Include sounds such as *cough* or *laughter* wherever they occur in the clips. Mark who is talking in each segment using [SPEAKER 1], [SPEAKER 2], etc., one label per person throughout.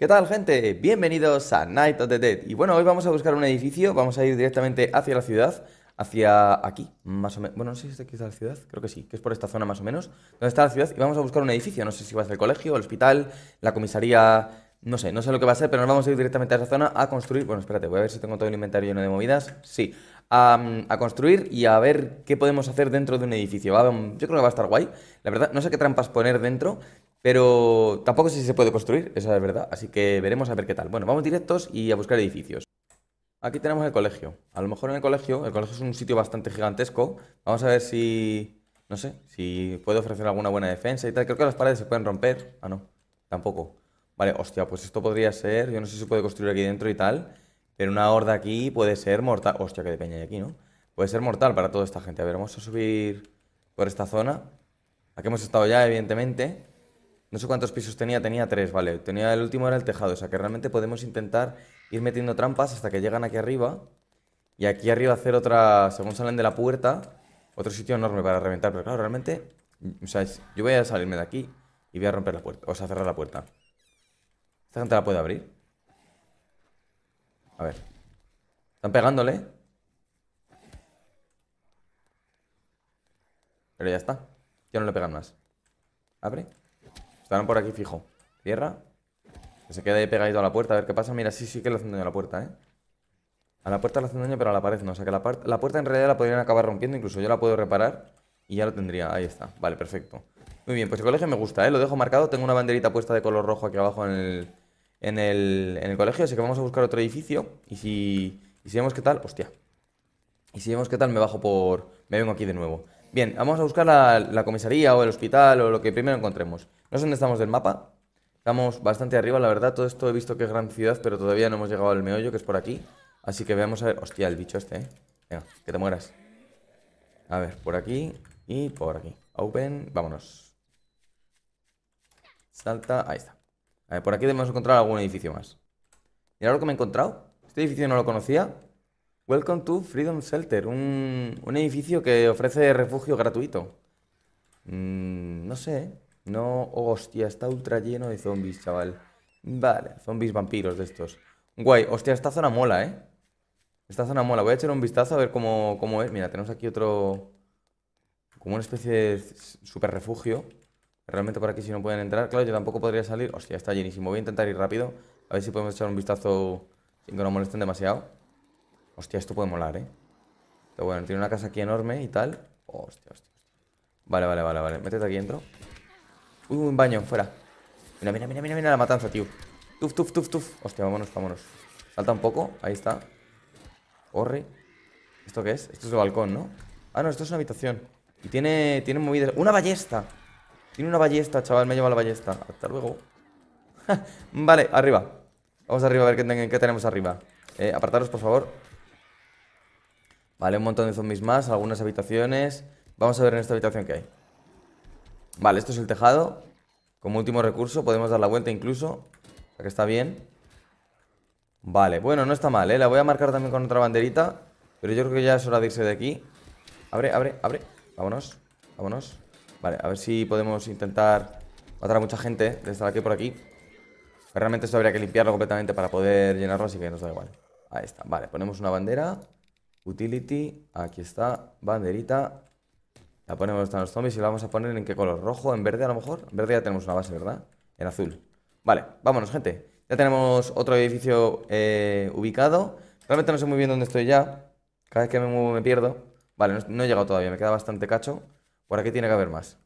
[SPEAKER 1] ¿Qué tal gente? Bienvenidos a Night of the Dead. Y bueno, hoy vamos a buscar un edificio, vamos a ir directamente hacia la ciudad, hacia aquí, más o menos. Bueno, no sé si es aquí está la ciudad, creo que sí, que es por esta zona más o menos, donde está la ciudad, y vamos a buscar un edificio, no sé si va a ser el colegio, el hospital, la comisaría, no sé, no sé lo que va a ser, pero nos vamos a ir directamente a esa zona a construir, bueno, espérate, voy a ver si tengo todo el inventario lleno de movidas, sí, a, construir y a ver qué podemos hacer dentro de un edificio. yo creo que va a estar guay. La verdad, no sé qué trampas poner dentro, pero tampoco sé si se puede construir, esa es verdad. Así que veremos a ver qué tal. Bueno, vamos directos y a buscar edificios. Aquí tenemos el colegio. A lo mejor en el colegio, el colegio es un sitio bastante gigantesco. Vamos a ver si, no sé, si puede ofrecer alguna buena defensa y tal. Creo que las paredes se pueden romper. Ah, no, tampoco. Vale, hostia, pues esto podría ser, yo no sé si se puede construir aquí dentro y tal, pero una horda aquí puede ser mortal. Hostia, que de peña hay aquí, ¿no? Puede ser mortal para toda esta gente. A ver, vamos a subir por esta zona. Aquí hemos estado ya, evidentemente no sé cuántos pisos tenía, tenía tres, vale. Tenía el último era el tejado, o sea que realmente podemos intentar ir metiendo trampas hasta que llegan aquí arriba. Y aquí arriba hacer otra, según salen de la puerta, otro sitio enorme para reventar. Pero claro, realmente, o sea, yo voy a salirme de aquí y voy a romper la puerta, o sea, cerrar la puerta. ¿Esta gente la puede abrir? A ver. Están pegándole. Pero ya está. Ya no le pegan más. ¿Abre? Estarán por aquí fijo. Cierra. Que se quede pegadito a la puerta. A ver qué pasa. Mira, sí, sí que le hacen daño a la puerta, ¿eh? A la puerta le hacen daño, pero a la pared no. O sea que la, puerta en realidad la podrían acabar rompiendo. Incluso yo la puedo reparar y ya lo tendría. Ahí está. Vale, perfecto. Muy bien, pues el colegio me gusta, ¿eh? Lo dejo marcado. Tengo una banderita puesta de color rojo aquí abajo en el, colegio. Así que vamos a buscar otro edificio. Y si, si vemos qué tal... Hostia. Y si vemos qué tal, me bajo por... Me vengo aquí de nuevo. Bien, vamos a buscar la comisaría o el hospital o lo que primero encontremos. No sé dónde estamos del mapa. Estamos bastante arriba, la verdad. Todo esto he visto que es gran ciudad, pero todavía no hemos llegado al meollo, que es por aquí. Así que veamos a ver... Hostia, el bicho este, ¿eh? Venga, que te mueras. A ver, por aquí y por aquí. Open, vámonos. Salta, ahí está. A ver, por aquí debemos encontrar algún edificio más. Mirad lo que me he encontrado. Este edificio no lo conocía. Welcome to Freedom Shelter, un, edificio que ofrece refugio gratuito. Mm, no sé, eh. No, hostia, está ultra lleno de zombies, chaval. Vale, zombies vampiros de estos. Guay, hostia, esta zona mola, ¿eh? Esta zona mola. Voy a echar un vistazo a ver cómo, es. Mira, tenemos aquí otro... Como una especie de super refugio. Realmente por aquí si no pueden entrar. Claro, yo tampoco podría salir. Hostia, está llenísimo. Voy a intentar ir rápido. A ver si podemos echar un vistazo sin que nos molesten demasiado. Hostia, esto puede molar, ¿eh? Pero bueno, tiene una casa aquí enorme y tal. Hostia, hostia, hostia. Vale, vale, vale, vale. Métete aquí dentro. Uh, un baño, fuera. Mira, mira, mira, mira, mira la matanza, tío. Tuf, tuf, tuf, tuf. Hostia, vámonos, vámonos. Salta un poco, ahí está. Corre. ¿Esto qué es? Esto es el balcón, ¿no? Ah, no, esto es una habitación. Y tiene, tiene movidas. ¡Una ballesta! Tiene una ballesta, chaval, me ha llevado la ballesta. Hasta luego. *laughs* vale, arriba. Vamos arriba a ver qué, qué tenemos arriba. Eh, apartaros, por favor. Vale, un montón de zombies más, algunas habitaciones. Vamos a ver en esta habitación qué hay. Vale, esto es el tejado. Como último recurso podemos dar la vuelta incluso. que está bien. Vale, bueno, no está mal, ¿eh? La voy a marcar también con otra banderita. Pero yo creo que ya es hora de irse de aquí. Abre, abre, abre. Vámonos, vámonos. Vale, a ver si podemos intentar matar a mucha gente De estar aquí por aquí. realmente esto habría que limpiarlo completamente para poder llenarlo, así que nos da igual. Ahí está, vale, ponemos una bandera. Utility, aquí está, banderita. La ponemos hasta los zombies y la vamos a poner en qué color. ¿Rojo? ¿En verde a lo mejor? En verde ya tenemos una base, ¿verdad? En azul. Vale, vámonos, gente. Ya tenemos otro edificio eh, ubicado. Realmente no sé muy bien dónde estoy ya. Cada vez que me muevo me pierdo. Vale, no, he llegado todavía, me queda bastante cacho. Por aquí tiene que haber más.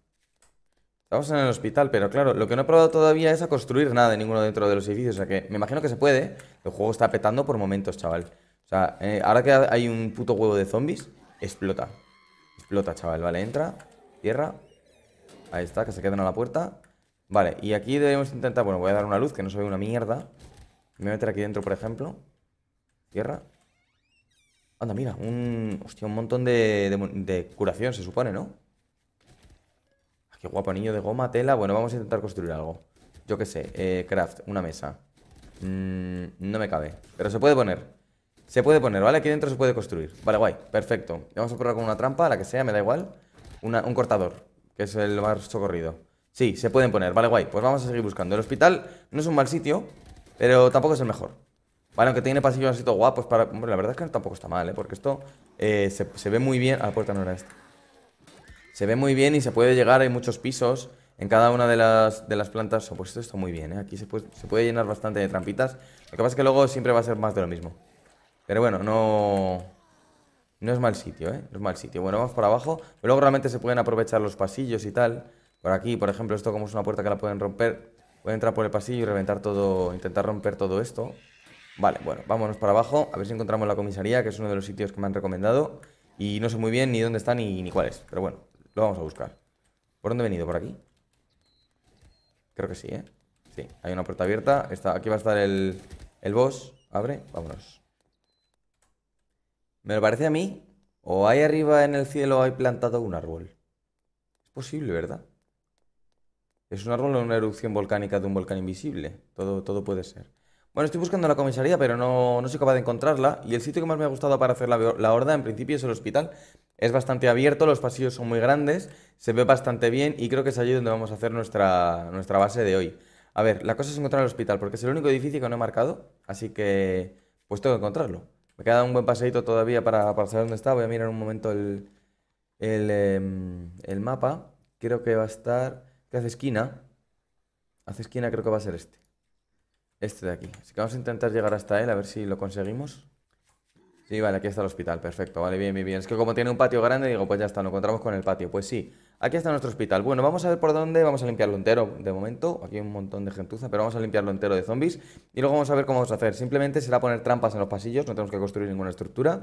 [SPEAKER 1] Estamos en el hospital, pero claro, lo que no he probado todavía es a construir nada de ninguno dentro de los edificios. O sea que me imagino que se puede. El juego está petando por momentos, chaval. O sea, eh, ahora que hay un puto huevo de zombies, explota plota chaval. Vale, entra. Tierra. Ahí está, que se quedan a la puerta. Vale, y aquí debemos intentar... Bueno, voy a dar una luz que no soy una mierda. Me voy a meter aquí dentro, por ejemplo. Tierra. Anda, mira. Un, hostia, un montón de, curación, se supone, ¿no? Ah, qué guapo, niño de goma, tela. Bueno, vamos a intentar construir algo. Yo qué sé. Eh, craft, una mesa. Mm, no me cabe. Pero se puede poner. Se puede poner, ¿vale? Aquí dentro se puede construir. Vale, guay, perfecto. Vamos a probar con una trampa, la que sea, me da igual. un cortador, que es el más socorrido. Sí, se pueden poner, vale, guay. Pues vamos a seguir buscando. El hospital no es un mal sitio, pero tampoco es el mejor. Vale, aunque tiene pasillos así todo guapos para... Hombre, la verdad es que tampoco está mal, ¿eh? Porque esto eh, se, ve muy bien... a ah, la puerta no era Se ve muy bien y se puede llegar, hay muchos pisos en cada una de las, de las plantas. Oh, pues esto está muy bien, ¿eh? Aquí se se puede llenar bastante de trampitas. Lo que pasa es que luego siempre va a ser más de lo mismo. Pero bueno, no... No es mal sitio, ¿eh? No es mal sitio. Bueno, vamos para abajo. Pero luego realmente se pueden aprovechar los pasillos y tal. Por aquí, por ejemplo, esto como es una puerta que la pueden romper, pueden entrar por el pasillo y reventar todo, intentar romper todo esto. Vale, bueno, vámonos para abajo, a ver si encontramos la comisaría, que es uno de los sitios que me han recomendado. Y no sé muy bien ni dónde está ni, ni cuál es, pero bueno, lo vamos a buscar. ¿Por dónde he venido? ¿Por aquí? Creo que sí, ¿eh? Sí, hay una puerta abierta. Está, aquí va a estar el, el boss. Abre, vámonos. Me lo parece a mí. O ahí arriba en el cielo hay plantado un árbol. Es posible, ¿verdad? Es un árbol o una erupción volcánica de un volcán invisible. Todo, todo puede ser. Bueno, estoy buscando la comisaría, pero no, no soy capaz de encontrarla. Y el sitio que más me ha gustado para hacer la, horda, en principio, es el hospital. Es bastante abierto, los pasillos son muy grandes, se ve bastante bien y creo que es allí donde vamos a hacer nuestra, nuestra base de hoy. A ver, la cosa es encontrar el hospital, porque es el único edificio que no he marcado, así que pues tengo que encontrarlo. Me queda un buen paseíto todavía para, para, saber dónde está. Voy a mirar un momento el, em, el, mapa. Creo que va a estar... ¿Qué hace esquina? Hace esquina creo que va a ser este. Este de aquí. Así que vamos a intentar llegar hasta él, a ver si lo conseguimos. Sí, vale, aquí está el hospital, perfecto, vale, bien, bien, bien. Es que como tiene un patio grande, digo, pues ya está, nos encontramos con el patio. Pues sí, aquí está nuestro hospital. Bueno, vamos a ver por dónde, vamos a limpiarlo entero de momento. Aquí hay un montón de gentuza, pero vamos a limpiarlo entero de zombies. Y luego vamos a ver cómo vamos a hacer. Simplemente será poner trampas en los pasillos, no tenemos que construir ninguna estructura.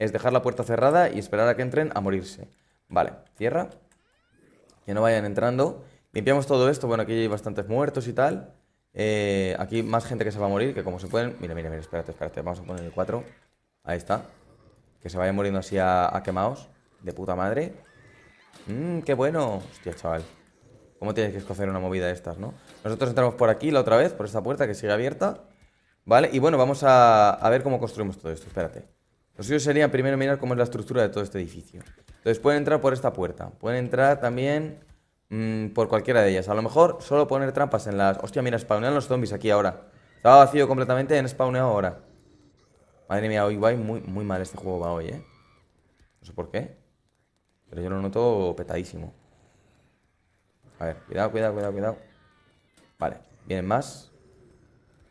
[SPEAKER 1] Es dejar la puerta cerrada y esperar a que entren a morirse. Vale, cierra. Que no vayan entrando. Limpiamos todo esto, bueno, aquí hay bastantes muertos y tal. Eh, aquí más gente que se va a morir, que como se pueden... Mira, mira, mira, espérate, espérate, vamos a poner el 4. Ahí está. Que se vaya muriendo así a, quemados. De puta madre. Mmm, qué bueno. Hostia, chaval. ¿Cómo tienes que escoger una movida de estas, no? Nosotros entramos por aquí la otra vez, por esta puerta que sigue abierta. Vale, y bueno, vamos a, ver cómo construimos todo esto. Espérate. Lo suyo sería primero mirar cómo es la estructura de todo este edificio. Entonces pueden entrar por esta puerta. Pueden entrar también mm, por cualquiera de ellas. A lo mejor solo poner trampas en las... Hostia, mira, spawnean los zombies aquí ahora. Estaba vacío completamente, en spawneado ahora. Madre mía, hoy va muy, muy mal este juego va hoy, ¿eh? No sé por qué. Pero yo lo noto petadísimo. A ver, cuidado, cuidado, cuidado, cuidado. Vale, vienen más.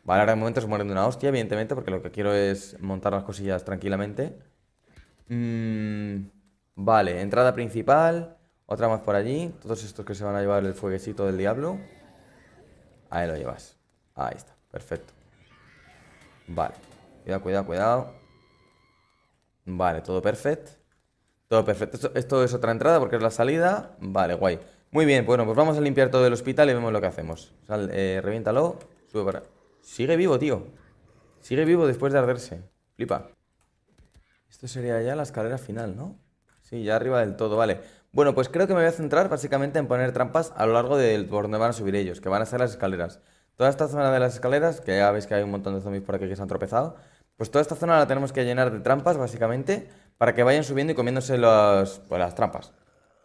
[SPEAKER 1] Vale, ahora de momento se mueren de una hostia, evidentemente, porque lo que quiero es montar las cosillas tranquilamente. Mm, vale, entrada principal. Otra más por allí. Todos estos que se van a llevar el fueguecito del diablo. Ahí lo llevas. Ahí está, perfecto. Vale. Cuidado, cuidado, cuidado. Vale, todo perfecto. Todo perfecto. Esto, es otra entrada porque es la salida. Vale, guay. Muy bien, bueno, pues vamos a limpiar todo el hospital y vemos lo que hacemos. Sal, eh, reviéntalo. Sube para... Sigue vivo, tío. Sigue vivo después de arderse. Flipa. Esto sería ya la escalera final, ¿no? Sí, ya arriba del todo, vale. Bueno, pues creo que me voy a centrar básicamente en poner trampas a lo largo de por donde van a subir ellos, que van a ser las escaleras. Toda esta zona de las escaleras, que ya veis que hay un montón de zombies por aquí que se han tropezado, pues toda esta zona la tenemos que llenar de trampas, básicamente, para que vayan subiendo y comiéndose las pues, las trampas.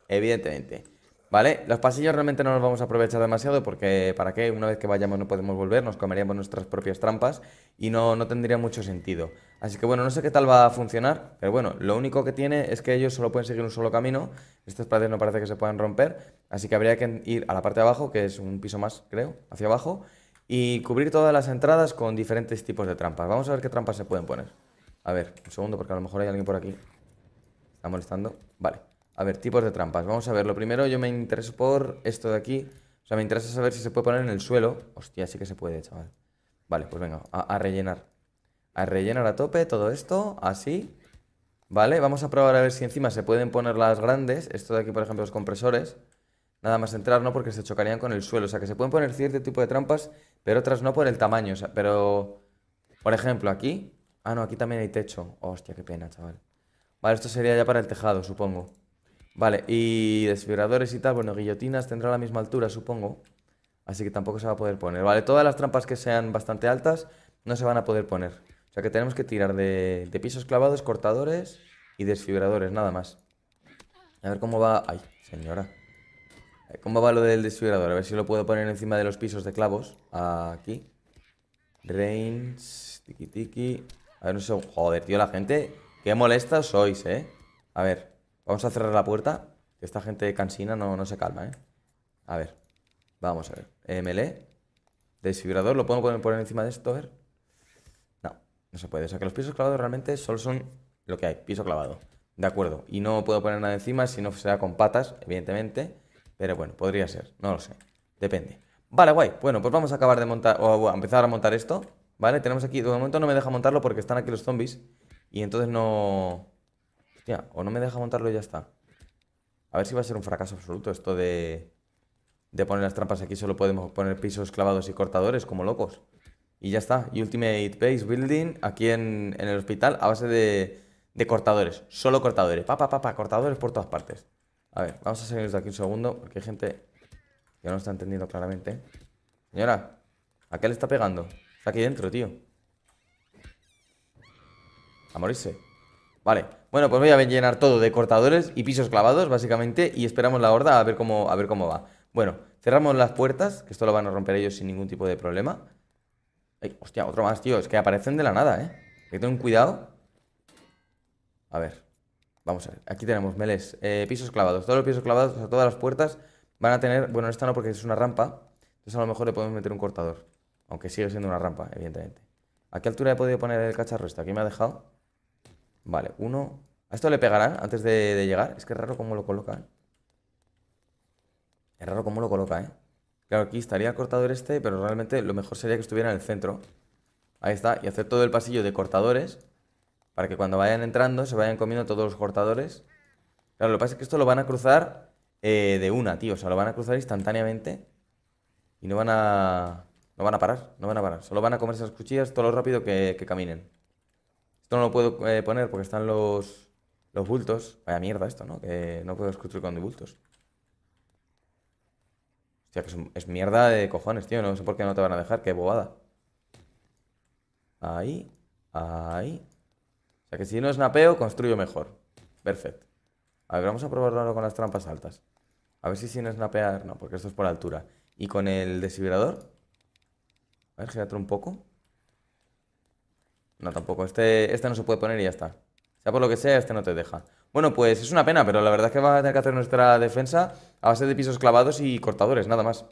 [SPEAKER 1] Evidentemente. ¿Vale? Los pasillos realmente no los vamos a aprovechar demasiado porque ¿para qué? Una vez que vayamos no podemos volver, nos comeríamos nuestras propias trampas y no, no tendría mucho sentido. Así que bueno, no sé qué tal va a funcionar, pero bueno, lo único que tiene es que ellos solo pueden seguir un solo camino, estas paredes no parece que se puedan romper, así que habría que ir a la parte de abajo, que es un piso más, creo, hacia abajo, y cubrir todas las entradas con diferentes tipos de trampas. Vamos a ver qué trampas se pueden poner. A ver, un segundo porque a lo mejor hay alguien por aquí. ¿Está molestando? Vale. A ver, tipos de trampas. Vamos a ver, lo primero yo me intereso por esto de aquí. O sea, me interesa saber si se puede poner en el suelo. Hostia, sí que se puede, chaval. Vale, pues venga, a, a rellenar. A rellenar a tope todo esto, así. Vale, vamos a probar a ver si encima se pueden poner las grandes. Esto de aquí, por ejemplo, los compresores nada más entrar, ¿no? Porque se chocarían con el suelo. O sea, que se pueden poner cierto tipo de trampas, pero otras no por el tamaño. O sea, pero, por ejemplo, aquí... Ah, no, aquí también hay techo. hostia, qué pena, chaval. Vale, esto sería ya para el tejado, supongo. Vale, y desfibradores y tal. Bueno, guillotinas tendrá la misma altura, supongo. Así que tampoco se va a poder poner. Vale, todas las trampas que sean bastante altas no se van a poder poner. O sea que tenemos que tirar de, de pisos clavados, cortadores y desfibradores, nada más. A ver cómo va... ¡Ay, señora! Eh, ¿Cómo va lo del desfibrador? A ver si lo puedo poner encima de los pisos de clavos. Aquí. Rains Tiki tiki. A ver, no sé Joder, tío, la gente. Qué molesta sois, eh. A ver. Vamos a cerrar la puerta. esta gente cansina no, se calma, eh. A ver. Vamos a ver. ML. E, desfibrador. ¿Lo puedo poner encima de esto? A ver. No. No se puede. O sea que los pisos clavados realmente solo son lo que hay. Piso clavado. De acuerdo. Y no puedo poner nada encima si no sea con patas, evidentemente. Pero bueno, podría ser, no lo sé. Depende. Vale, guay. Bueno, pues vamos a acabar de montar, o a empezar a montar esto. Vale, tenemos aquí, de momento no me deja montarlo porque están aquí los zombies. Y entonces no... Hostia, o no me deja montarlo y ya está. A ver si va a ser un fracaso absoluto esto de... De poner las trampas aquí, solo podemos poner pisos clavados y cortadores como locos. Y ya está. Ultimate Base Building aquí en, en el hospital a base de, de cortadores. Solo cortadores. papá pa, cortadores por todas partes. A ver, vamos a salir de aquí un segundo Porque hay gente que no está entendiendo claramente Señora, ¿a qué le está pegando? Está aquí dentro, tío A morirse Vale, bueno, pues voy a llenar todo de cortadores y pisos clavados, básicamente Y esperamos la horda a ver cómo, a ver cómo va Bueno, cerramos las puertas Que esto lo van a romper ellos sin ningún tipo de problema hostia, otro más, tío Es que aparecen de la nada, eh Hay que tener cuidado A ver Vamos a ver, aquí tenemos meles, eh, pisos clavados. Todos los pisos clavados, o sea, todas las puertas van a tener, bueno, esta no porque es una rampa, entonces a lo mejor le podemos meter un cortador, aunque sigue siendo una rampa, evidentemente. ¿A qué altura he podido poner el cacharro este? Aquí me ha dejado. Vale, uno. ¿A esto le pegarán antes de, llegar? Es que es raro cómo lo coloca, Es raro cómo lo coloca, ¿eh? Claro, aquí estaría el cortador este, pero realmente lo mejor sería que estuviera en el centro. Ahí está, y hacer todo el pasillo de cortadores para que cuando vayan entrando se vayan comiendo todos los cortadores. Claro, lo que pasa es que esto lo van a cruzar eh, de una, tío. O sea, lo van a cruzar instantáneamente. Y no van a... No van a parar, no van a parar. Solo van a comer esas cuchillas todo lo rápido que, caminen. Esto no lo puedo eh, poner porque están los, los bultos. Vaya mierda esto, ¿no? Que no puedo construir con bultos. Hostia, que es, es, mierda de cojones, tío. No sé por qué no te van a dejar. Qué bobada. Ahí, ahí que si no snapeo, construyo mejor. Perfecto. A ver, vamos a probarlo con las trampas altas. A ver si sin snapear, no, porque esto es por altura. Y con el deshibrador? A ver, gírate un poco. No, tampoco. Este, este no se puede poner y ya está. Sea por lo que sea, este no te deja. Bueno, pues es una pena, pero la verdad es que va a tener que hacer nuestra defensa a base de pisos clavados y cortadores, nada más.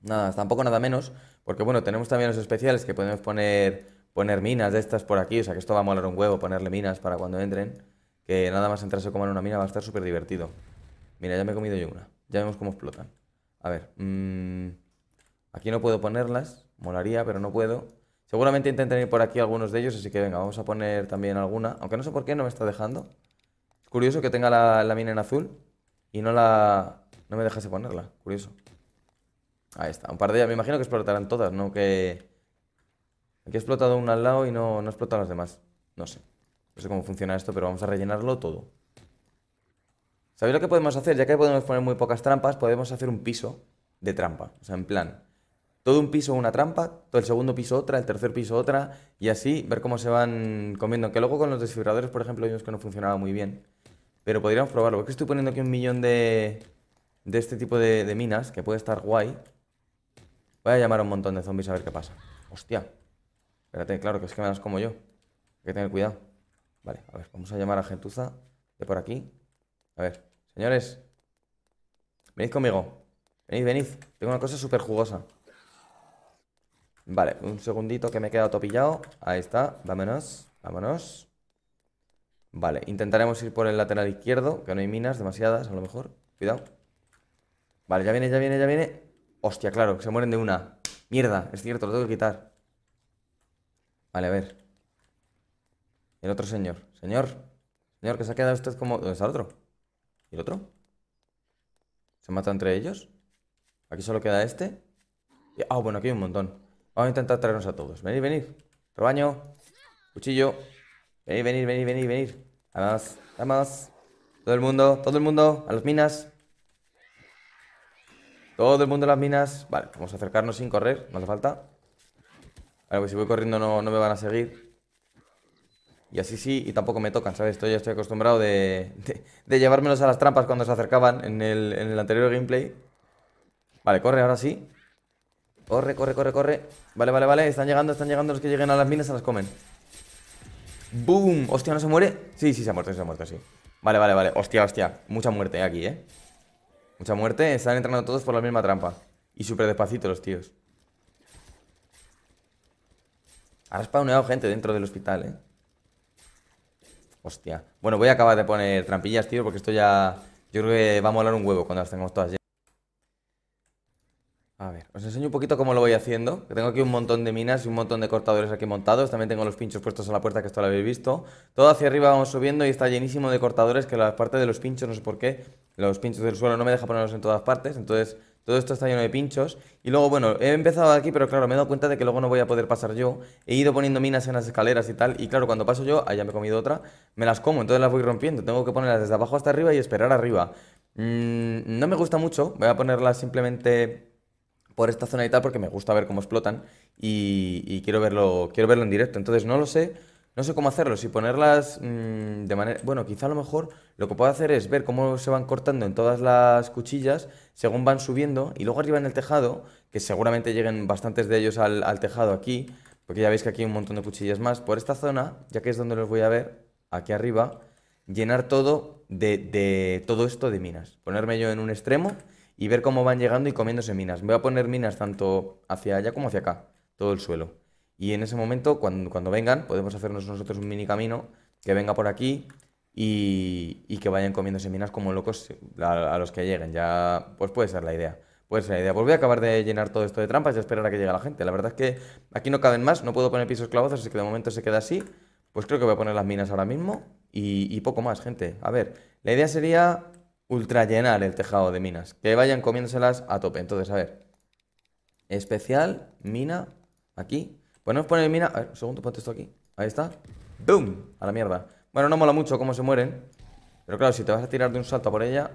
[SPEAKER 1] Nada, tampoco nada menos, porque bueno, tenemos también los especiales que podemos poner poner minas de estas por aquí, o sea que esto va a molar un huevo, ponerle minas para cuando entren, que nada más entrarse comer una mina va a estar súper divertido. Mira, ya me he comido yo una, ya vemos cómo explotan. A ver, mm, aquí no puedo ponerlas, molaría, pero no puedo. Seguramente intenten ir por aquí algunos de ellos, así que venga, vamos a poner también alguna, aunque no sé por qué no me está dejando. Es curioso que tenga la, la mina en azul y no la... no me dejase ponerla, curioso. Ahí está, un par de ellas, me imagino que explotarán todas, no que Aquí ha explotado uno al lado y no, no ha explotado los demás. No sé. No sé cómo funciona esto, pero vamos a rellenarlo todo. ¿Sabéis lo que podemos hacer? Ya que podemos poner muy pocas trampas, podemos hacer un piso de trampa. O sea, en plan, todo un piso una trampa, todo el segundo piso otra, el tercer piso otra, y así ver cómo se van comiendo. Que luego con los desfibradores, por ejemplo, vimos que no funcionaba muy bien. Pero podríamos probarlo. que estoy poniendo aquí un millón de, de este tipo de, de minas, que puede estar guay. Voy a llamar a un montón de zombies a ver qué pasa. Hostia, claro, que es que me como yo. Hay que tener cuidado. Vale, a ver, vamos a llamar a Gentuza de por aquí. A ver, señores, venid conmigo. Venid, venid. Tengo una cosa súper jugosa. Vale, un segundito que me he quedado topillado. Ahí está, vámonos, vámonos. Vale, intentaremos ir por el lateral izquierdo, que no hay minas demasiadas, a lo mejor. Cuidado. Vale, ya viene, ya viene, ya viene. Hostia, claro, que se mueren de una. Mierda, es cierto, lo tengo que quitar. Vale, a ver. El otro señor. Señor. Señor, que se ha quedado usted como... ¿Dónde está el otro? ¿Y el otro? ¿Se mata entre ellos? Aquí solo queda este. Ah, bueno, aquí hay un montón. Vamos a intentar traernos a todos. Venid, venid. Rebaño. Cuchillo. Venid, venid, venid, venid, venid. además, además, Todo el mundo, todo el mundo. A las minas. Todo el mundo a las minas. Vale, vamos a acercarnos sin correr. No hace falta. Vale, pues si voy corriendo no, no, me van a seguir. Y así sí, y tampoco me tocan, ¿sabes? ya estoy acostumbrado de, llevármelos a las trampas cuando se acercaban en el, anterior gameplay. Vale, corre, ahora sí. Corre, corre, corre, corre. Vale, vale, vale. Están llegando, están llegando los que lleguen a las minas, se las comen. ¡Boom! Hostia, ¿no se muere? Sí, sí, se ha muerto, se ha muerto, sí. Vale, vale, vale. Hostia, hostia. Mucha muerte aquí, ¿eh? Mucha muerte. Están entrando todos por la misma trampa. Y súper despacito los tíos. Ha spawneado gente dentro del hospital, ¿eh? Hostia. Bueno, voy a acabar de poner trampillas, tío, porque esto ya... Yo creo que va a molar un huevo cuando las tengamos todas llenas. A ver, os enseño un poquito cómo lo voy haciendo. Que tengo aquí un montón de minas y un montón de cortadores aquí montados. También tengo los pinchos puestos a la puerta, que esto lo habéis visto. Todo hacia arriba vamos subiendo y está llenísimo de cortadores, que la parte de los pinchos, no sé por qué, los pinchos del suelo no me deja ponerlos en todas partes. Entonces todo esto está lleno de pinchos. Y luego, bueno, he empezado aquí, pero claro, me he dado cuenta de que luego no voy a poder pasar yo. He ido poniendo minas en las escaleras y tal. Y claro, cuando paso yo, allá me he comido otra, me las como, entonces las voy rompiendo. Tengo que ponerlas desde abajo hasta arriba y esperar arriba. Mm, no me gusta mucho, voy a ponerlas simplemente por esta zona y tal, porque me gusta ver cómo explotan. Y, y quiero, verlo, quiero verlo en directo. Entonces no lo sé no sé cómo hacerlo, si ponerlas mm, de manera... Bueno, quizá a lo mejor lo que puedo hacer es ver cómo se van cortando en todas las cuchillas según van subiendo y luego arriba en el tejado, que seguramente lleguen bastantes de ellos al, tejado aquí, porque ya veis que aquí hay un montón de cuchillas más, por esta zona, ya que es donde los voy a ver, aquí arriba, llenar todo de, de todo esto de minas. Ponerme yo en un extremo y ver cómo van llegando y comiéndose minas. Voy a poner minas tanto hacia allá como hacia acá, todo el suelo. Y en ese momento, cuando, cuando vengan, podemos hacernos nosotros un mini camino que venga por aquí y, y que vayan comiéndose minas como locos a, los que lleguen. Ya, pues puede ser la idea. Puede ser la idea. Pues voy a acabar de llenar todo esto de trampas y esperar a que llegue la gente. La verdad es que aquí no caben más, no puedo poner pisos clavos así que de momento se queda así. Pues creo que voy a poner las minas ahora mismo y, y poco más, gente. A ver, la idea sería ultra llenar el tejado de minas, que vayan comiéndoselas a tope. Entonces, a ver, especial, mina, aquí, Podemos poner mina. A ver, segundo, ponte esto aquí. Ahí está. ¡Bum! A la mierda. Bueno, no mola mucho cómo se mueren. Pero claro, si te vas a tirar de un salto por ella,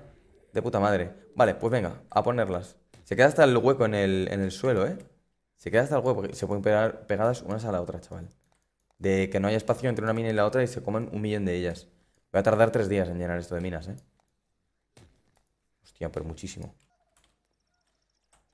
[SPEAKER 1] de puta madre. Vale, pues venga, a ponerlas. Se queda hasta el hueco en el, en el suelo, ¿eh? Se queda hasta el hueco. y Se pueden pegar pegadas unas a la otra, chaval. De que no haya espacio entre una mina y la otra y se comen un millón de ellas. Voy a tardar tres días en llenar esto de minas, ¿eh? Hostia, pero muchísimo.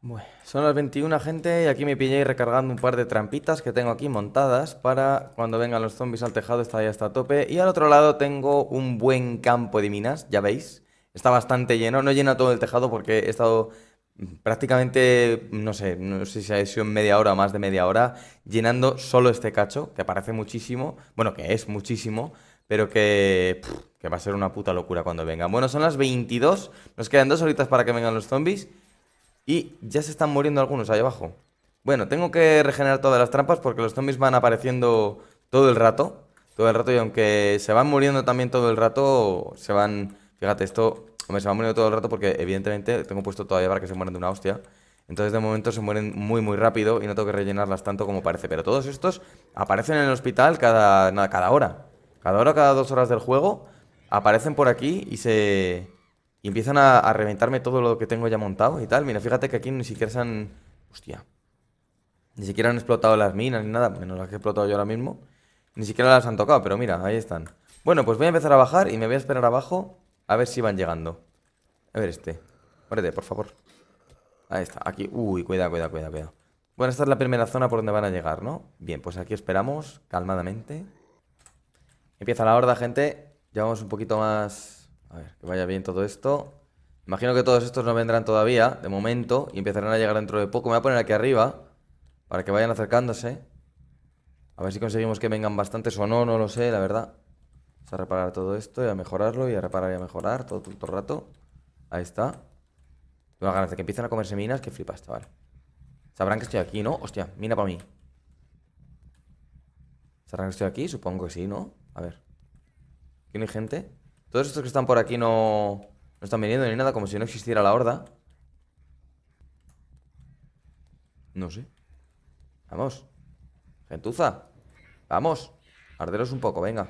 [SPEAKER 1] Bueno, son las 21, gente, y aquí me pillé recargando un par de trampitas que tengo aquí montadas para cuando vengan los zombies al tejado, está ya a tope. Y al otro lado tengo un buen campo de minas, ya veis, está bastante lleno, no llena todo el tejado porque he estado prácticamente, no sé, no sé si ha sido media hora o más de media hora, llenando solo este cacho, que parece muchísimo, bueno, que es muchísimo, pero que, que va a ser una puta locura cuando vengan. Bueno, son las 22, nos quedan dos horitas para que vengan los zombies. Y ya se están muriendo algunos ahí abajo. Bueno, tengo que regenerar todas las trampas porque los zombies van apareciendo todo el rato. Todo el rato y aunque se van muriendo también todo el rato, se van... Fíjate, esto... Hombre, se van muriendo todo el rato porque evidentemente tengo puesto todavía para que se mueran de una hostia. Entonces de momento se mueren muy muy rápido y no tengo que rellenarlas tanto como parece. Pero todos estos aparecen en el hospital cada, nada, cada hora. Cada hora, cada dos horas del juego, aparecen por aquí y se, y empiezan a, reventarme todo lo que tengo ya montado y tal. Mira, fíjate que aquí ni siquiera se han... Hostia. Ni siquiera han explotado las minas ni nada, Menos las que he explotado yo ahora mismo. Ni siquiera las han tocado, pero mira, ahí están. Bueno, pues voy a empezar a bajar y me voy a esperar abajo a ver si van llegando. A ver este. Muérete, por favor. Ahí está, aquí. Uy, cuidado, cuidado, cuidado, cuidado. Bueno, esta es la primera zona por donde van a llegar, ¿no? Bien, pues aquí esperamos, calmadamente. Empieza la horda, gente. Llevamos un poquito más a ver, que vaya bien todo esto. Imagino que todos estos no vendrán todavía, de momento, y empezarán a llegar dentro de poco. Me voy a poner aquí arriba, para que vayan acercándose. A ver si conseguimos que vengan bastantes o no, no lo sé, la verdad. Vamos a reparar todo esto y a mejorarlo y a reparar y a mejorar todo, todo, el rato. Ahí está. Tengo ganas de que empiecen a comerse minas, que flipas, chaval. Sabrán que estoy aquí, ¿no? Hostia, mina para mí. ¿Sabrán que estoy aquí? Supongo que sí, ¿no? A ver. ¿Aquí hay gente? Todos estos que están por aquí no, no están viniendo ni nada, como si no existiera la horda. No sé. Vamos. Gentuza. Vamos. Arderos un poco, venga.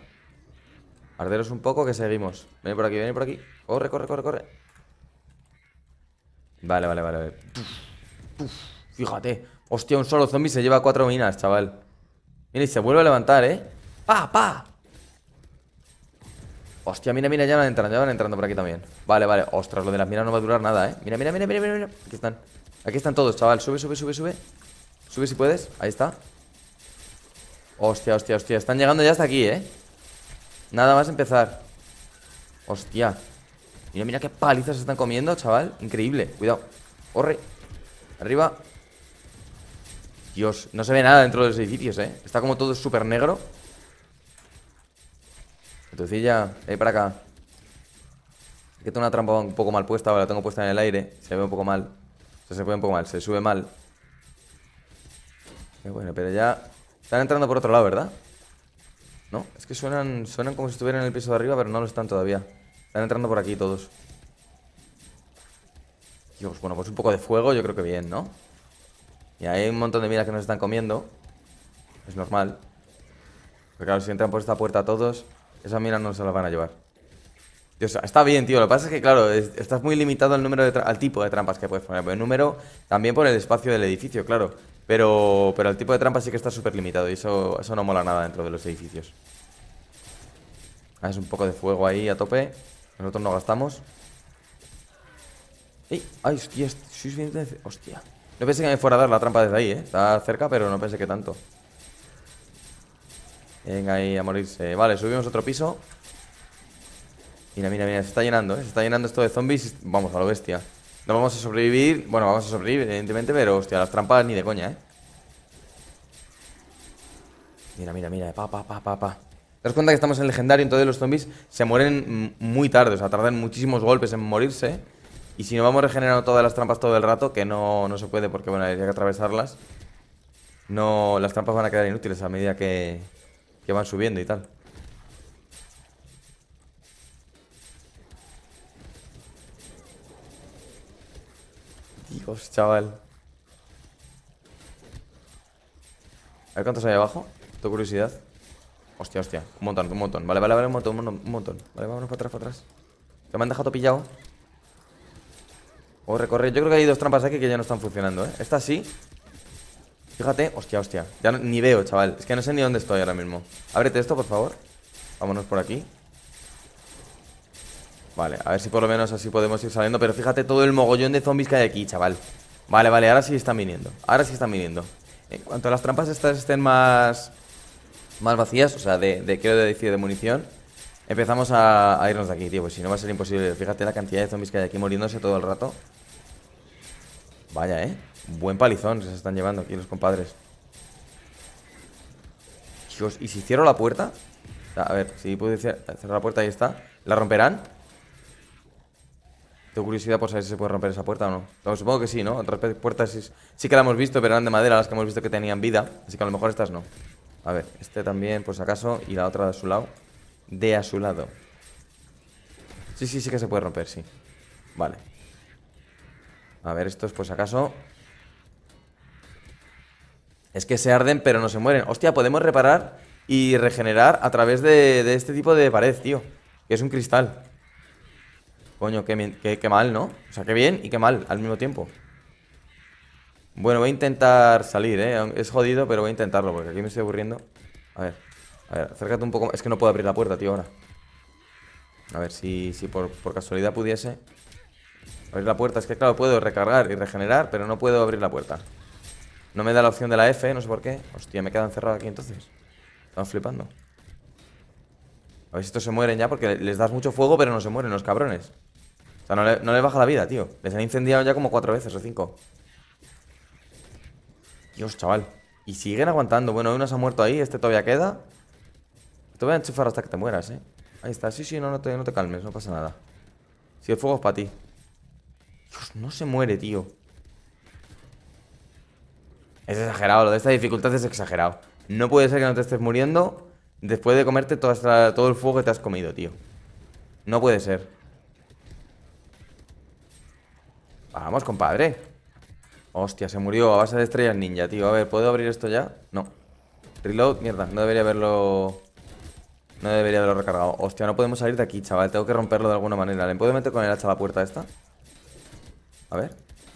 [SPEAKER 1] Arderos un poco que seguimos. Ven por aquí, ven por aquí. Corre, corre, corre, corre. Vale, vale, vale. fíjate. Hostia, un solo zombie se lleva cuatro minas, chaval. Mira, y se vuelve a levantar, ¿eh? ¡Pa, pa! Hostia, mira, mira, ya van entrando, ya van entrando por aquí también Vale, vale, ostras, lo de las minas no va a durar nada, eh Mira, mira, mira, mira, mira, mira. aquí están Aquí están todos, chaval, sube, sube, sube, sube Sube si puedes, ahí está Hostia, hostia, hostia, están llegando ya hasta aquí, eh Nada más empezar Hostia Mira, mira qué palizas se están comiendo, chaval Increíble, cuidado, corre Arriba Dios, no se ve nada dentro de los edificios, eh Está como todo súper negro ya, ahí para acá. Es que tengo una trampa un poco mal puesta, ahora la tengo puesta en el aire. Se ve un poco mal. O sea, se ve un poco mal, se sube mal. Eh, bueno, pero ya... Están entrando por otro lado, ¿verdad? No, es que suenan, suenan como si estuvieran en el piso de arriba, pero no lo están todavía. Están entrando por aquí todos. bueno, pues un poco de fuego yo creo que bien, ¿no? Y hay un montón de miras que nos están comiendo. Es normal. Pero claro, si entran por esta puerta todos... Esas minas no se las van a llevar. está bien, tío. Lo que pasa es que, claro, estás muy limitado al número al tipo de trampas que puedes poner. el número también por el espacio del edificio, claro. Pero, pero el tipo de trampa sí que está súper limitado. Y eso, eso no mola nada dentro de los edificios. Es un poco de fuego ahí a tope. Nosotros no gastamos. ¡Ey! ¡Ay, hostia! Hostia. No pensé que me fuera a dar la trampa desde ahí, ¿eh? Está cerca, pero no pensé que tanto. Venga ahí a morirse Vale, subimos otro piso Mira, mira, mira, se está llenando, ¿eh? Se está llenando esto de zombies Vamos, a lo bestia No vamos a sobrevivir Bueno, vamos a sobrevivir, evidentemente Pero, hostia, las trampas ni de coña, ¿eh? Mira, mira, mira Pa, pa, pa, pa, pa Te das cuenta que estamos en legendario Entonces los zombies se mueren muy tarde O sea, tardan muchísimos golpes en morirse Y si no vamos regenerando todas las trampas todo el rato Que no, no se puede porque, bueno, hay que atravesarlas No, las trampas van a quedar inútiles a medida que que van subiendo y tal. Dios, chaval. A ver cuántos hay abajo. Tu curiosidad. Hostia, hostia. Un montón, un montón. Vale, vale, vale, un montón, un montón. Vale, vámonos para atrás, para atrás. ¿Se me han dejado pillado. O recorrer. Yo creo que hay dos trampas aquí que ya no están funcionando, ¿eh? Esta sí. Fíjate, hostia, hostia Ya ni veo, chaval, es que no sé ni dónde estoy ahora mismo Ábrete esto, por favor Vámonos por aquí Vale, a ver si por lo menos así podemos ir saliendo Pero fíjate todo el mogollón de zombies que hay aquí, chaval Vale, vale, ahora sí están viniendo Ahora sí están viniendo En cuanto a las trampas estas estén más... Más vacías, o sea, de, de quiero decir, de munición Empezamos a, a, irnos de aquí, tío Pues si no va a ser imposible Fíjate la cantidad de zombies que hay aquí muriéndose todo el rato Vaya, eh Buen palizón se están llevando aquí los compadres. Dios, ¿y si cierro la puerta? Ah, a ver, si puedo cerrar la puerta, ahí está. ¿La romperán? Tengo curiosidad por saber si se puede romper esa puerta o no. supongo que sí, ¿no? Otras puertas sí, que la hemos visto, pero eran de madera las que hemos visto que tenían vida. Así que a lo mejor estas no. A ver, este también, pues acaso, y la otra de a su lado. De a su lado. Sí, sí, sí que se puede romper, sí. Vale. A ver, estos, pues acaso. Es que se arden pero no se mueren. Hostia, podemos reparar y regenerar a través de, este tipo de pared, tío. Que es un cristal. Coño, qué, mal, ¿no? O sea, qué bien y qué mal al mismo tiempo. Bueno, voy a intentar salir, ¿eh? Es jodido, pero voy a intentarlo porque aquí me estoy aburriendo. A ver, a ver, acércate un poco. Es que no puedo abrir la puerta, tío, ahora. A ver si, si por casualidad pudiese abrir la puerta. Es que, claro, puedo recargar y regenerar, pero no puedo abrir la puerta. No me da la opción de la F, no sé por qué. Hostia, me quedan encerrado aquí entonces. Están flipando. A ver si estos se mueren ya porque les das mucho fuego, pero no se mueren los cabrones. O sea, no, le, les baja la vida, tío. Les han incendiado ya como cuatro veces o cinco. Dios, chaval. Y siguen aguantando. Bueno, uno se ha muerto ahí, este todavía queda. Te voy a enchufar hasta que te mueras, eh. Ahí está. Sí, sí, no, no te, no te calmes, no pasa nada. Si el fuego es para ti. Dios, no se muere, tío. Es exagerado, lo de esta dificultad es exagerado. No puede ser que no te estés muriendo después de comerte todo el fuego que te has comido, tío. No puede ser. Vamos, compadre. Hostia, se murió a base de estrellas ninja, tío. A ver, ¿puedo abrir esto ya? No. Reload, mierda. No debería haberlo... No debería haberlo recargado. Hostia, no podemos salir de aquí, chaval. Tengo que romperlo de alguna manera. ¿Le puedo meter con el hacha a la puerta esta? A ver.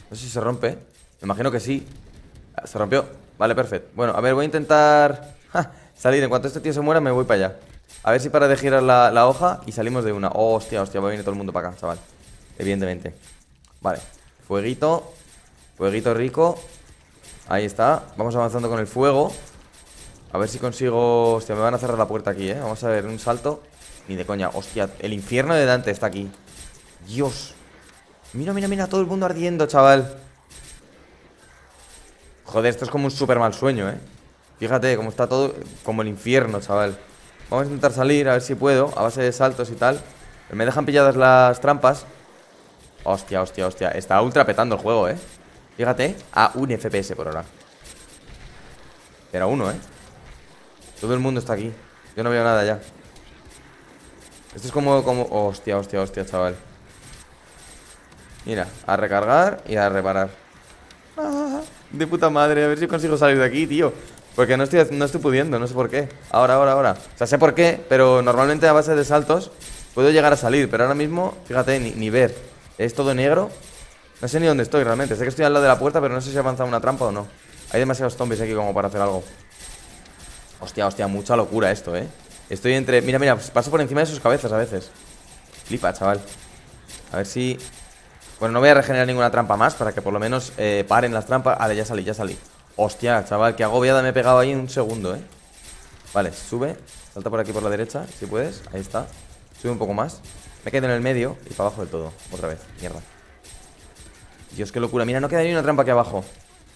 [SPEAKER 1] No sé si se rompe. Me imagino que sí. Ah, se rompió. Vale, perfecto. Bueno, a ver, voy a intentar salir. En cuanto este tío se muera, me voy para allá. A ver si para de girar la, hoja y salimos de una. Oh, hostia, hostia, va a venir todo el mundo para acá, chaval. Evidentemente. Vale. Fueguito. Fueguito rico. Ahí está. Vamos avanzando con el fuego. A ver si consigo... Hostia, me van a cerrar la puerta aquí, ¿eh? Vamos a ver, un salto. Ni de coña. Hostia, el infierno de Dante está aquí. Dios. Mira, mira, mira, todo el mundo ardiendo, chaval. Joder, esto es como un súper mal sueño, ¿eh? Fíjate cómo está todo como el infierno, chaval. Vamos a intentar salir, a ver si puedo, a base de saltos y tal. Me dejan pilladas las trampas. Hostia, hostia, hostia. Está ultra petando el juego, ¿eh? Fíjate, a un FPS por ahora. Era uno, ¿eh? Todo el mundo está aquí. Yo no veo nada ya. Esto es como... como... Hostia, hostia, hostia, chaval. Mira, a recargar y a reparar. De puta madre, a ver si consigo salir de aquí, tío Porque no estoy, no estoy pudiendo, no sé por qué Ahora, ahora, ahora O sea, sé por qué, pero normalmente a base de saltos Puedo llegar a salir, pero ahora mismo, fíjate, ni, ni ver Es todo negro No sé ni dónde estoy realmente, sé que estoy al lado de la puerta Pero no sé si ha avanzado una trampa o no Hay demasiados zombies aquí como para hacer algo Hostia, hostia, mucha locura esto, eh Estoy entre... Mira, mira, paso por encima de sus cabezas a veces Flipa, chaval A ver si... Bueno, no voy a regenerar ninguna trampa más para que por lo menos eh, paren las trampas. Vale, ya salí, ya salí. Hostia, chaval, que agobiada me he pegado ahí en un segundo, ¿eh? Vale, sube. Salta por aquí por la derecha, si puedes. Ahí está. Sube un poco más. Me quedo en el medio y para abajo del todo. Otra vez. Mierda. Dios, qué locura. Mira, no queda ni una trampa aquí abajo.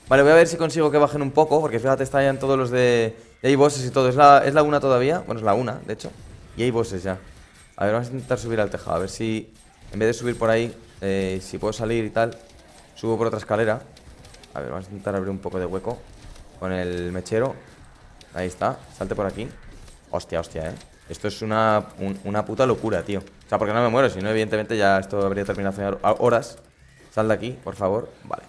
[SPEAKER 1] Vale, voy a ver si consigo que bajen un poco. Porque fíjate, están ya en todos los de... Y hay bosses y todo. ¿Es la, ¿Es la una todavía? Bueno, es la una, de hecho. Y hay bosses ya. A ver, vamos a intentar subir al tejado. A ver si... En vez de subir por ahí, eh, si puedo salir y tal, subo por otra escalera. A ver, vamos a intentar abrir un poco de hueco con el mechero. Ahí está, salte por aquí. Hostia, hostia, eh. Esto es una, una puta locura, tío. O sea, porque no me muero, si no, evidentemente ya esto habría terminado hace horas. Sal de aquí, por favor. Vale.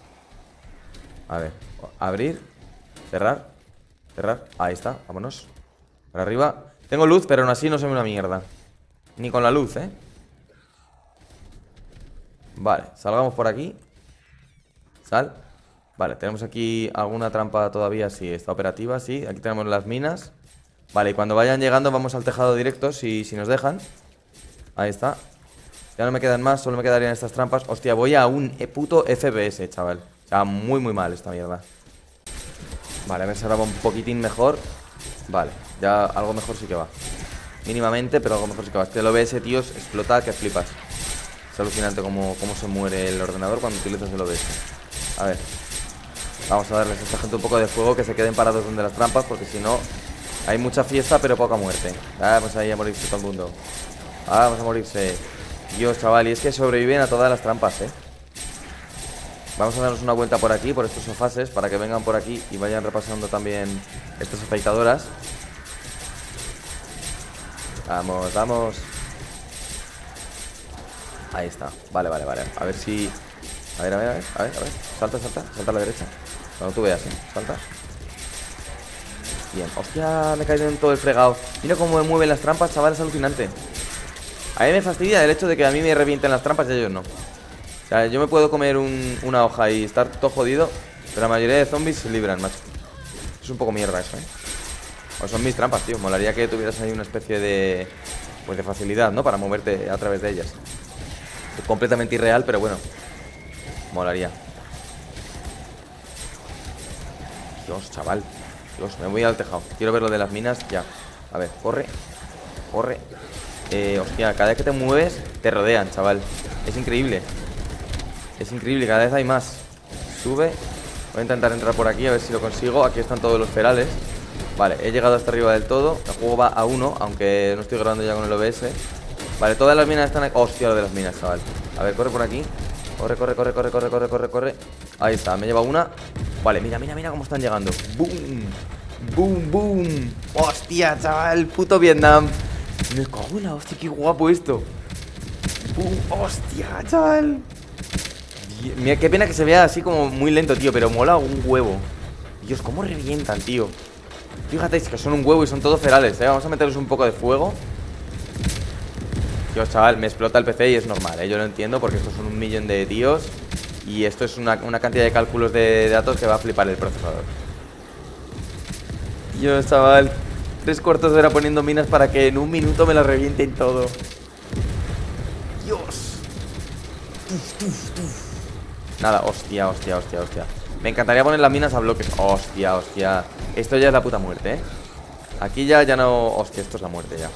[SPEAKER 1] A ver, abrir, cerrar, cerrar. Ahí está, vámonos. Para arriba. Tengo luz, pero aún así no se ve una mierda. Ni con la luz, eh. Vale, salgamos por aquí. Sal. Vale, tenemos aquí alguna trampa todavía, Si está operativa, sí. Aquí tenemos las minas. Vale, y cuando vayan llegando vamos al tejado directo, si, nos dejan. Ahí está. Ya no me quedan más, solo me quedarían estas trampas. Hostia, voy a un e- puto FBS, chaval. Está muy, muy mal esta mierda. Vale, me ver un poquitín mejor. Vale, ya algo mejor sí que va. Mínimamente, pero algo mejor sí que va. Este OBS, tíos, explota que flipas. Es alucinante como se muere el ordenador cuando utilizas el OBS. A ver. Vamos a darles a esta gente un poco de fuego, que se queden parados donde las trampas, porque si no, hay mucha fiesta, pero poca muerte. Vamos ah, pues ahí a morirse todo el mundo. Ah, vamos a morirse. Dios, chaval, y es que sobreviven a todas las trampas, ¿eh? Vamos a darnos una vuelta por aquí, por estos sofases, para que vengan por aquí y vayan repasando también estas afeitadoras. Vamos, vamos. Ahí está, vale, vale, vale A ver si... A ver, a ver, a ver, a ver, Salta, salta, salta a la derecha Cuando tú veas, ¿eh? salta Bien, hostia, me he caído en todo el fregado Mira cómo me mueven las trampas, chaval, es alucinante A mí me fastidia el hecho de que a mí me revienten las trampas y a ellos no O sea, yo me puedo comer una hoja y estar todo jodido Pero la mayoría de zombies se libran, macho Es un poco mierda eso, ¿eh? O son mis trampas, tío Molaría que tuvieras ahí una especie de... Pues de facilidad, ¿no? Para moverte a través de ellas completamente irreal, pero bueno. Molaría. Dios, chaval. Dios, me voy al tejado. Quiero ver lo de las minas ya. A ver, corre. Corre. Eh, hostia, cada vez que te mueves, te rodean, chaval. Es increíble. Es increíble, cada vez hay más. Sube. Voy a intentar entrar por aquí, a ver si lo consigo. Aquí están todos los ferales. Vale, he llegado hasta arriba del todo. El juego va a uno, aunque no estoy grabando ya con el OBS. Vale, todas las minas están aquí. Hostia, lo de las minas, chaval. A ver, corre por aquí. Corre, corre, corre, corre, corre, corre, corre, corre. Ahí está, me lleva una. Vale, mira, mira, mira cómo están llegando. ¡Boom! ¡Boom, boom! ¡Hostia, chaval! ¡Puto Vietnam! Me cago en la hostia, qué guapo esto. ¡Boom! ¡Hostia, chaval! mira, qué pena que se vea así como muy lento, tío, pero mola un huevo. Dios, cómo revientan, tío. Fíjate, que son un huevo y son todos ferales, ¿eh? Vamos a meterles un poco de fuego. Yo, chaval, me explota el PC y es normal, ¿eh? Yo lo entiendo porque estos son un millón de tíos y esto es una, cantidad de cálculos de datos que va a flipar el procesador. Yo, chaval, tres cuartos de hora poniendo minas para que en un minuto me las revienten todo. Dios. Nada, hostia, hostia, hostia, hostia. Me encantaría poner las minas a bloques. Hostia, hostia. Esto ya es la puta muerte, ¿eh? Aquí ya, ya no... Hostia, esto es la muerte ya.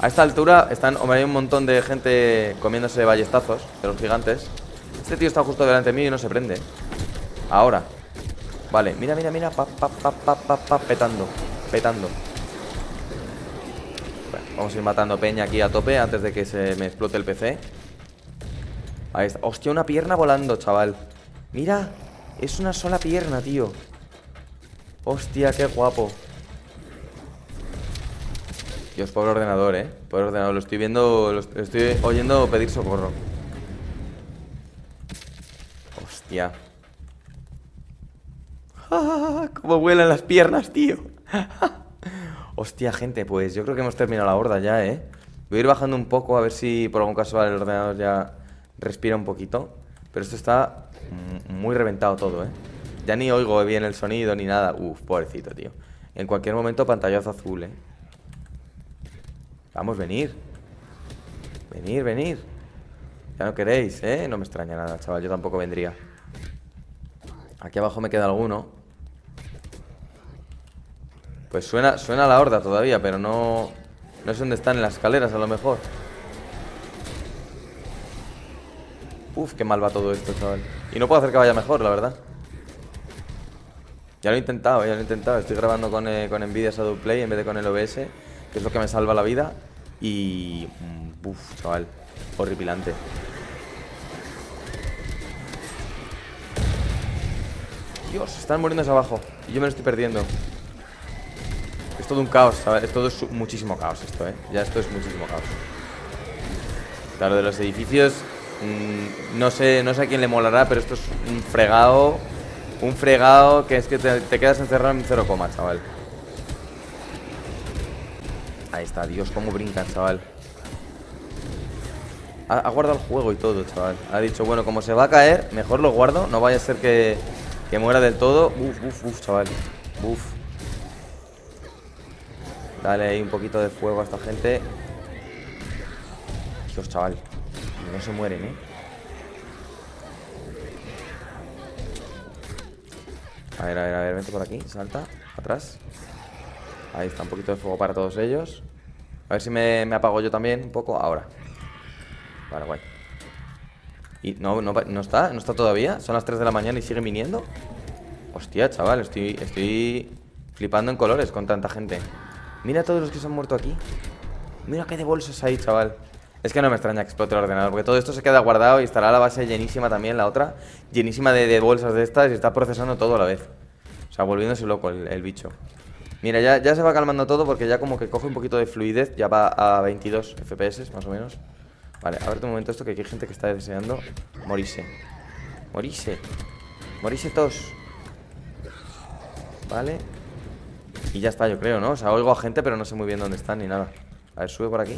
[SPEAKER 1] A esta altura están, hombre, hay un montón de gente comiéndose ballestazos de los gigantes. Este tío está justo delante mío y no se prende. Ahora. Vale, mira, mira, mira. Pa, pa, pa, pa, petando. Petando. vamos a ir matando peña aquí a tope antes de que se me explote el PC. Ahí está. Hostia, una pierna volando, chaval. Mira, es una sola pierna, tío. Hostia, qué guapo. Dios, pobre ordenador, eh. Pobre ordenador, lo estoy viendo, lo estoy oyendo pedir socorro. Hostia. *laughs* ¡Cómo vuelan las piernas, tío! *laughs* Hostia, gente, pues yo creo que hemos terminado la horda ya, ¿eh? Voy a ir bajando un poco a ver si por algún caso el ordenador ya respira un poquito. Pero esto está muy reventado todo, ¿eh? Ya ni oigo bien el sonido ni nada. Uf, pobrecito, tío. En cualquier momento pantallazo azul, ¿eh? Vamos, venir. Venir, venir. Ya no queréis, ¿eh? No me extraña nada, chaval. Yo tampoco vendría. Aquí abajo me queda alguno. Pues suena, suena la horda todavía, pero no... No sé dónde están en las escaleras, a lo mejor. Uf, qué mal va todo esto, chaval. Y no puedo hacer que vaya mejor, la verdad. Ya lo he intentado, ya lo he intentado. Estoy grabando con, eh, con Nvidia Play en vez de con el OBS, que es lo que me salva la vida. Y... Mm, Uf, chaval. Horripilante. Dios, están muriendo hacia abajo. Y yo me lo estoy perdiendo. Es todo un caos, ¿sabes? Es todo muchísimo caos esto, ¿eh? Ya esto es muchísimo caos. Claro, de los edificios... Mm, no sé no sé a quién le molará, pero esto es un fregado... Un fregado que es que te, te quedas encerrado en cero coma, chaval. Ahí está, Dios, cómo brincan, chaval ha, guardado el juego y todo, chaval Ha dicho, bueno, como se va a caer, mejor lo guardo No vaya a ser que, muera del todo Uf, uf, uf, chaval Uf Dale ahí un poquito de fuego a esta gente Dios, chaval No se mueren, ¿eh? A ver, a ver, a ver, vente por aquí, salta, atrás Ahí está, un poquito de fuego para todos ellos. A ver si me, apago yo también un poco. Ahora. Vale, guay. ¿Y no, no, está? ¿No está todavía? Son las 3 de la mañana y sigue viniendo. Hostia, chaval, estoy, estoy flipando en colores con tanta gente. Mira todos los que se han muerto aquí. Mira qué de bolsas hay, chaval. Es que no me extraña que explote el ordenador, porque todo esto se queda guardado y estará la base llenísima también, la otra, llenísima de, bolsas de estas y está procesando todo a la vez. O sea, volviéndose loco el bicho. Mira, ya, se va calmando todo porque ya como que coge un poquito de fluidez. Ya va a 22 FPS, más o menos. Vale, a ver un momento esto que aquí hay gente que está deseando morirse. Morirse. Morirse tos Vale. Y ya está, yo creo, ¿no? O sea, oigo a gente, pero no sé muy bien dónde están ni nada. A ver, sube por aquí.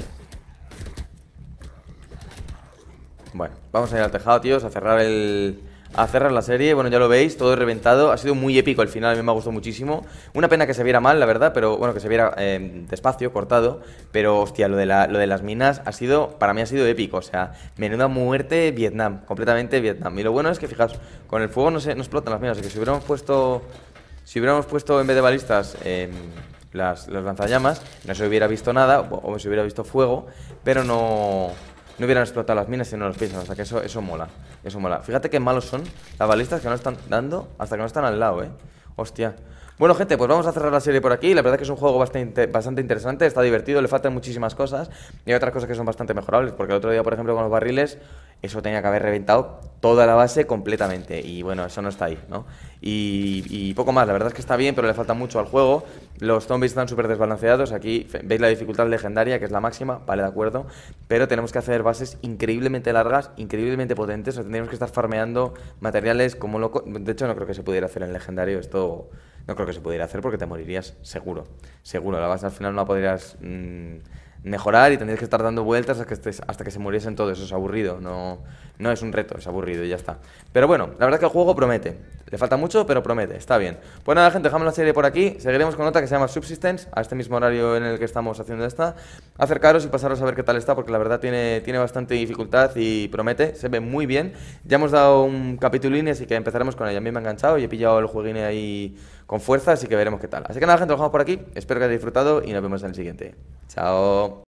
[SPEAKER 1] Bueno, vamos a ir al tejado, tíos, a cerrar el, a cerrar la serie. Bueno, ya lo veis, todo reventado. Ha sido muy épico el final, a mí me ha gustado muchísimo. Una pena que se viera mal, la verdad, pero bueno, que se viera eh, despacio, cortado. Pero hostia, lo de, lo de las minas ha sido, para mí ha sido épico. O sea, menuda muerte Vietnam, completamente Vietnam. Y lo bueno es que, fijaos, con el fuego no se no explotan las minas. Así que si hubiéramos puesto, si hubiéramos puesto en vez de balistas... Em, las, los lanzallamas, no se hubiera visto nada, o se hubiera visto fuego, pero no, no hubieran explotado las minas si no los pisan. hasta que eso, eso mola. Eso mola. Fíjate qué malos son las balistas que no están dando hasta que no están al lado, eh. Hostia. Bueno, gente, pues vamos a cerrar la serie por aquí. La verdad es que es un juego bastante, bastante interesante, está divertido, le faltan muchísimas cosas. Y hay otras cosas que son bastante mejorables, porque el otro día, por ejemplo, con los barriles, eso tenía que haber reventado toda la base completamente. Y bueno, eso no está ahí, ¿no? Y, poco más, la verdad es que está bien, pero le falta mucho al juego. Los zombies están súper desbalanceados. Aquí veis la dificultad legendaria, que es la máxima, vale, de acuerdo. Pero tenemos que hacer bases increíblemente largas, increíblemente potentes. O sea, tendríamos que estar farmeando materiales como loco. De hecho, no creo que se pudiera hacer en legendario esto no creo que se pudiera hacer porque te morirías seguro. Seguro, la base al final no la podrías mm, mejorar y tendrías que estar dando vueltas hasta que, hasta que se muriesen todos. Eso es aburrido, no, no es un reto, es aburrido y ya está. Pero bueno, la verdad que el juego promete. Le falta mucho, pero promete, está bien. Pues nada, gente, dejamos la serie por aquí. Seguiremos con otra que se llama Subsistence, a este mismo horario en el que estamos haciendo esta. Acercaros y pasaros a ver qué tal está, porque la verdad tiene, tiene bastante dificultad y promete, se ve muy bien. Ya hemos dado un capitulín, así que empezaremos con ella. A mí me ha enganchado y he pillado el jueguine ahí con fuerza, así que veremos qué tal. Así que nada, gente, nos dejamos por aquí. Espero que hayáis disfrutado y nos vemos en el siguiente. Chao.